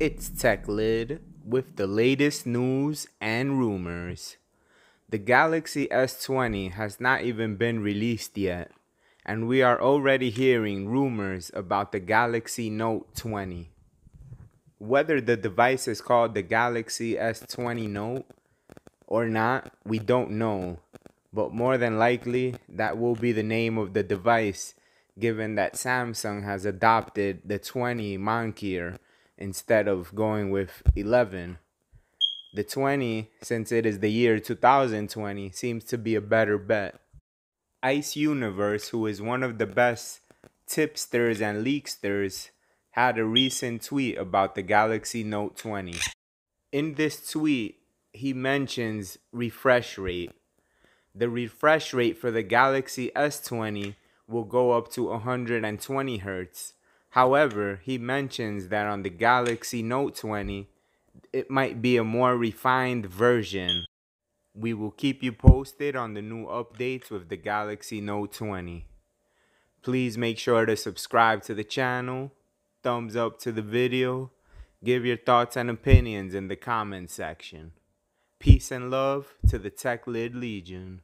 It's TechLid with the latest news and rumors. The Galaxy S20 has not even been released yet, and we are already hearing rumors about the Galaxy Note 20. Whether the device is called the Galaxy S20 Note or not, we don't know, but more than likely, that will be the name of the device, given that Samsung has adopted the 20 moniker instead of going with 11. The 20, since it is the year 2020, seems to be a better bet. Ice Universe, who is one of the best tipsters and leaksters, had a recent tweet about the Galaxy Note 20. In this tweet, he mentions refresh rate. The refresh rate for the Galaxy S20 will go up to 120 Hz, However, he mentions that on the Galaxy Note 20, it might be a more refined version. We will keep you posted on the new updates with the Galaxy Note 20. Please make sure to subscribe to the channel, thumbs up to the video, give your thoughts and opinions in the comment section. Peace and love to the Tech Lid Legion.